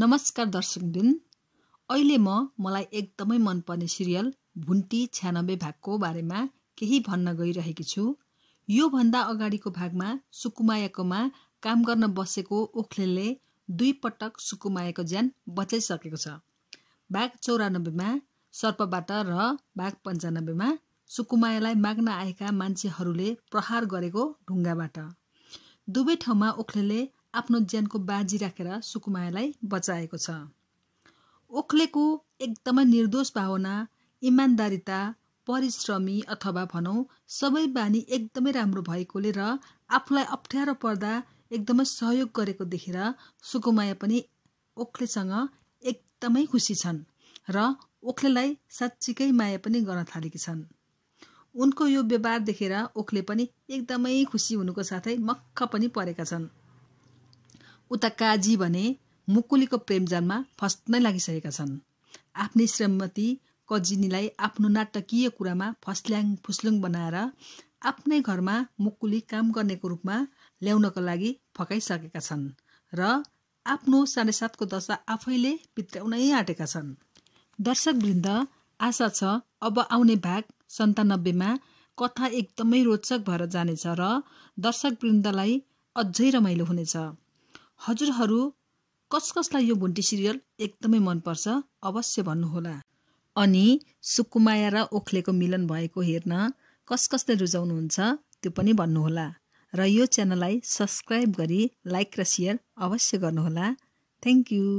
नमस्कार दर्शकबिन अहिले म मलाई एकदमै मनपर्ने सिरियल भुन्टी छ्यानब्बे भागको बारेमा केही भन्न गइरहेकी छु योभन्दा अगाडिको भागमा सुकुमायाकोमा काम गर्न बसेको ओख्लेले दुई पटक सुकुमायाको ज्यान बचाइसकेको छ भाग चौरानब्बेमा सर्पबाट र भाग पन्चानब्बेमा सुकुमायालाई माग्न आएका मान्छेहरूले प्रहार गरेको ढुङ्गाबाट दुवै ठाउँमा ओखलेले आफ्नो ज्यानको बाजी राखेर सुकुमायालाई बचाएको छ ओखलेको एकदमै निर्दोष भावना इमान्दारिता परिश्रमी अथवा भनौँ सबै बानी एकदमै राम्रो भएकोले र आफूलाई अप्ठ्यारो पर्दा एकदमै सहयोग गरेको देखेर सुकुमाया पनि ओखलेसँग एकदमै खुसी छन् र ओखलेलाई साँच्चीकै माया पनि गर्न थालेकी छन् उनको यो व्यवहार देखेर ओखले पनि एकदमै खुसी हुनुको साथै मक्ख पनि परेका छन् उता काजी भने मुकुलीको प्रेमजालमा फस्नै लागिसकेका छन् आफ्नै श्रीमती कजिनीलाई आफ्नो नाटकीय कुरामा फस्ल्याङ फुस्लुङ बनाएर आफ्नै घरमा मुकुली काम गर्नेको रूपमा ल्याउनको लागि फकाइसकेका छन् र आफ्नो साढे सातको दशा आफैले पित्राउनै आँटेका छन् दर्शकवृन्द आशा छ अब आउने भाग सन्तानब्बेमा कथा एकदमै रोचक भएर जानेछ र दर्शकवृन्दलाई अझै रमाइलो हुनेछ हजुरहरू कस कसलाई यो भुन्टी सिरियल एकदमै मनपर्छ अवश्य भन्नुहोला अनि सुकुमाया र ओखलेको मिलन भएको हेर्न कस कसले रुचाउनुहुन्छ त्यो पनि भन्नुहोला र यो च्यानललाई सब्सक्राइब गरी लाइक र सेयर अवश्य गर्नुहोला थ्याङ्क यू